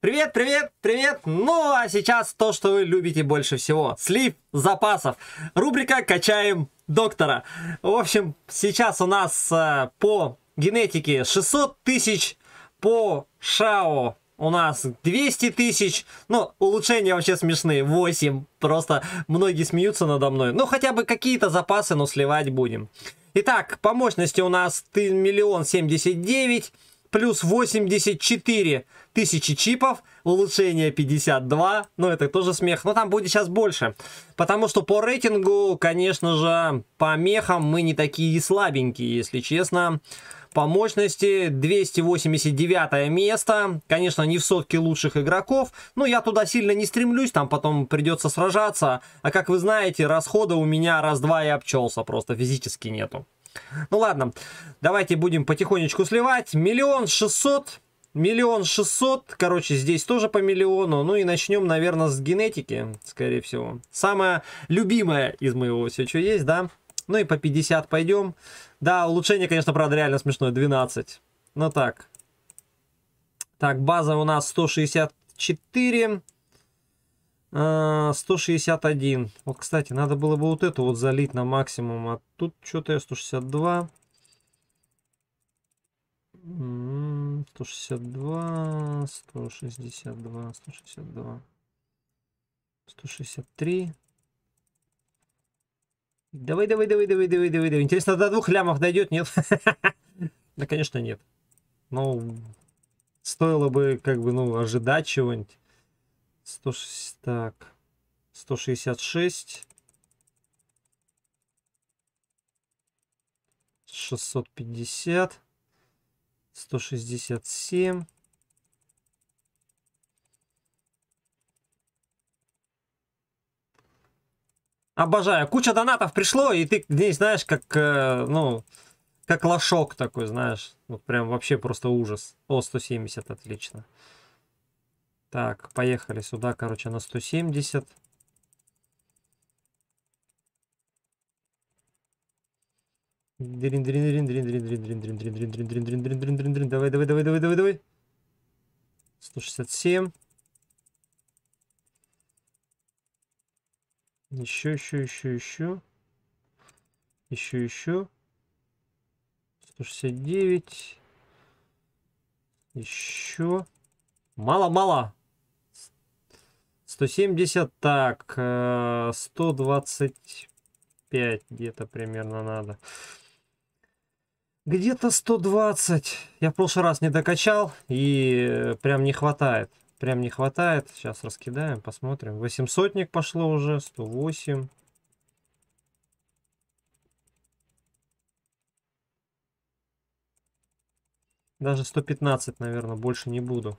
Привет, привет, привет! Ну а сейчас то, что вы любите больше всего. Слив запасов. Рубрика «Качаем доктора». В общем, сейчас у нас э, по генетике 600 тысяч, по ШАО у нас 200 тысяч. Ну, улучшения вообще смешные. 8. Просто многие смеются надо мной. Ну, хотя бы какие-то запасы, но сливать будем. Итак, по мощности у нас миллион семьдесят девять плюс 84 тысячи чипов, улучшение 52, ну это тоже смех, но там будет сейчас больше, потому что по рейтингу, конечно же, по мехам мы не такие слабенькие, если честно. По мощности 289 место, конечно, не в сотке лучших игроков, но я туда сильно не стремлюсь, там потом придется сражаться, а как вы знаете, расхода у меня раз-два и обчелся, просто физически нету. Ну ладно, давайте будем потихонечку сливать. Миллион шестьсот. Миллион шестьсот. Короче, здесь тоже по миллиону. Ну и начнем, наверное, с генетики, скорее всего. Самая любимая из моего все, что есть, да? Ну и по 50 пойдем. Да, улучшение, конечно, правда, реально смешное. 12. Ну так. Так, база у нас 164. 161. А, вот, кстати, надо было бы вот эту вот залить на максимум. А тут что-то я 162. 162, 162, 162, 163. Давай, давай, давай, давай, давай, давай, давай. Интересно, до двух лямов дойдет, нет? Да, конечно, нет. Но ну, стоило бы, как бы, ну, ожидать чего-нибудь. 106, так, 166, 650, 167, 100. Обожаю. Куча донатов пришло, и ты здесь знаешь, как, э, ну, как лошок такой, знаешь. вот ну, прям вообще просто ужас. О, 170, отлично. Так, поехали сюда, короче, на 170. Дрин, дрин, дрин, дрин, дрин, дрин, дрин, дрин, дрин, дрин, дрин, дрин, дрин, дрин, дрин, дрин, давай, давай, давай, давай, давай, давай. 167. Еще, еще, еще, еще. Еще, еще. 169. Еще. Мало-мало. 170 так, 125 э, где-то примерно надо. Где-то 120. Я в прошлый раз не докачал и э, прям не хватает. Прям не хватает. Сейчас раскидаем, посмотрим. 800 пошло уже, 108. Даже 115, наверное, больше не буду.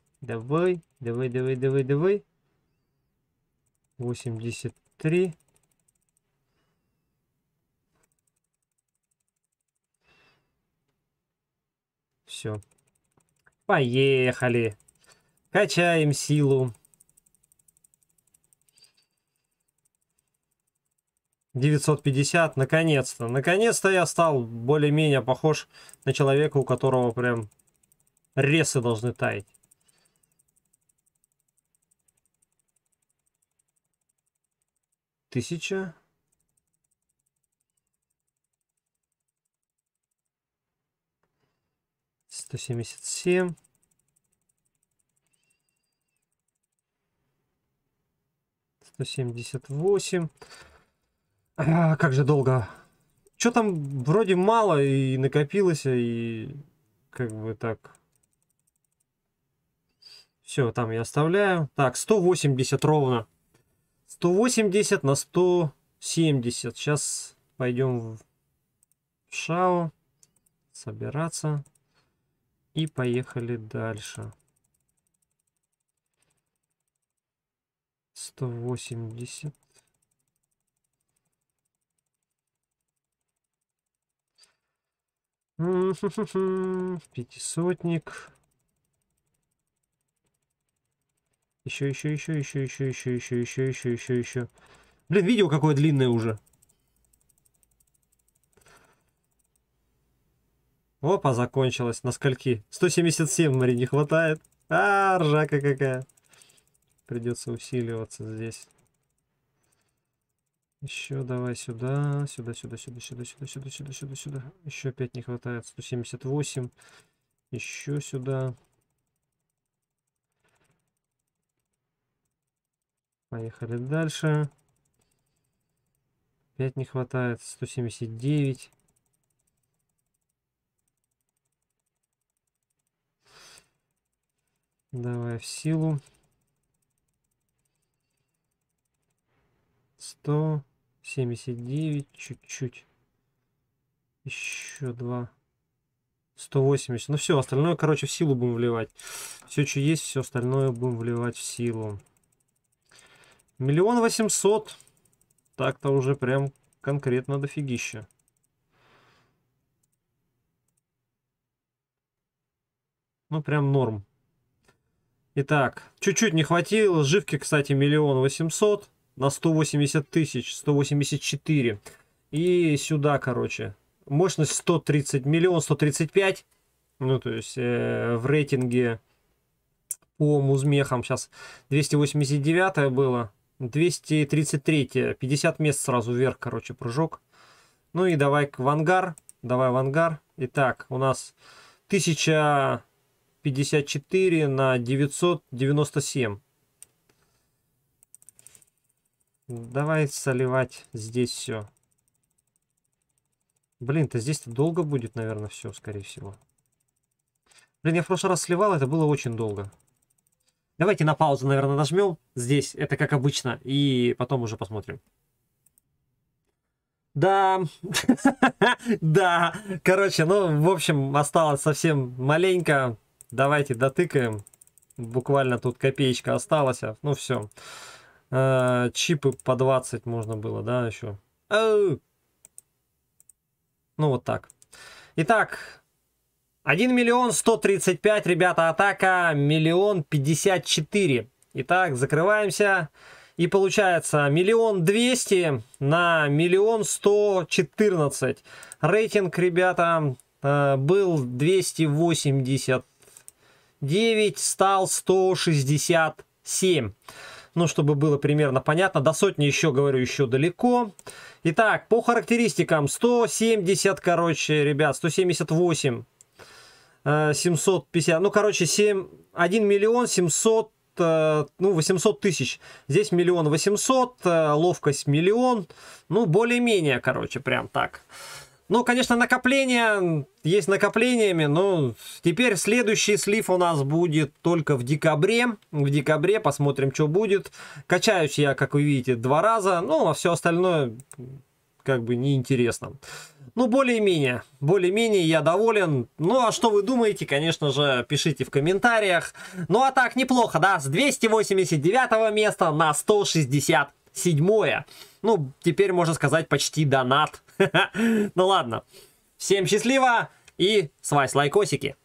Давай, давай, давай, давай, давай. 83. Все. Поехали. Качаем силу. девятьсот пятьдесят, наконец-то. Наконец-то я стал более-менее похож на человека, у которого прям ресы должны таять. тысяча сто семьдесят семь сто семьдесят восемь а, как же долго что там вроде мало и накопилось и как бы так все там я оставляю так 180 ровно 180 на 170. Сейчас пойдем в Шао Собираться. И поехали дальше. 180. Пятисотник. Еще, еще, еще, еще, еще, еще, еще, еще, еще, еще, еще. Блин, видео какое длинное уже. Опа, закончилось. На скольки? 177, смотри, не хватает. А, ржака какая. Придется усиливаться здесь. Еще давай сюда, сюда, сюда, сюда, сюда, сюда, сюда, сюда, сюда, сюда. Еще 5 не хватает. 178. Еще сюда. Поехали дальше. 5 не хватает. 179. Давай в силу. 179. Чуть-чуть. Еще два. 180. Ну все, остальное, короче, в силу будем вливать. Все, что есть, все остальное будем вливать в силу. Миллион восемьсот. Так-то уже прям конкретно дофигища. Ну, прям норм. Итак, чуть-чуть не хватило. Живки, кстати, миллион восемьсот на 180 тысяч, 184. И сюда, короче, мощность 130 миллион, 135. Ну, то есть э, в рейтинге по музмехам сейчас 289 было. 233, 50 мест сразу вверх, короче, прыжок. Ну и давай к вангар, давай вангар. Итак, у нас 1054 на 997. Давай соливать здесь все. Блин, то здесь-то долго будет, наверное, все, скорее всего. Блин, я в прошлый раз сливал, это было очень долго. Давайте на паузу, наверное, нажмем. Здесь это как обычно. И потом уже посмотрим. Да, да, короче, ну, в общем, осталось совсем маленько. Давайте дотыкаем. Буквально тут копеечка осталась. А, ну, все. Э, чипы по 20 можно было, да, еще. Ну, вот так. Итак, 1 миллион 135, ребята, атака, миллион 54. Итак, закрываемся. И получается миллион двести на миллион сто четырнадцать. Рейтинг, ребята, э, был 289, стал 167. Ну, чтобы было примерно понятно. До сотни еще, говорю, еще далеко. Итак, по характеристикам 170, короче, ребят, 178 750, э, ну, короче, 7, 1 миллион 700 э, ну, 800 тысяч. Здесь миллион 800, э, ловкость миллион. Ну, более-менее, короче, прям так. Ну, конечно, накопления есть накоплениями, но теперь следующий слив у нас будет только в декабре. В декабре посмотрим, что будет. Качаюсь я, как вы видите, два раза, ну, а все остальное как бы неинтересно. интересно. Ну, более-менее. Более-менее я доволен. Ну, а что вы думаете, конечно же, пишите в комментариях. Ну, а так, неплохо, да? С 289 места на 167. Ну, теперь, можно сказать, почти донат. Ну, ладно. Всем счастливо и с вас лайкосики.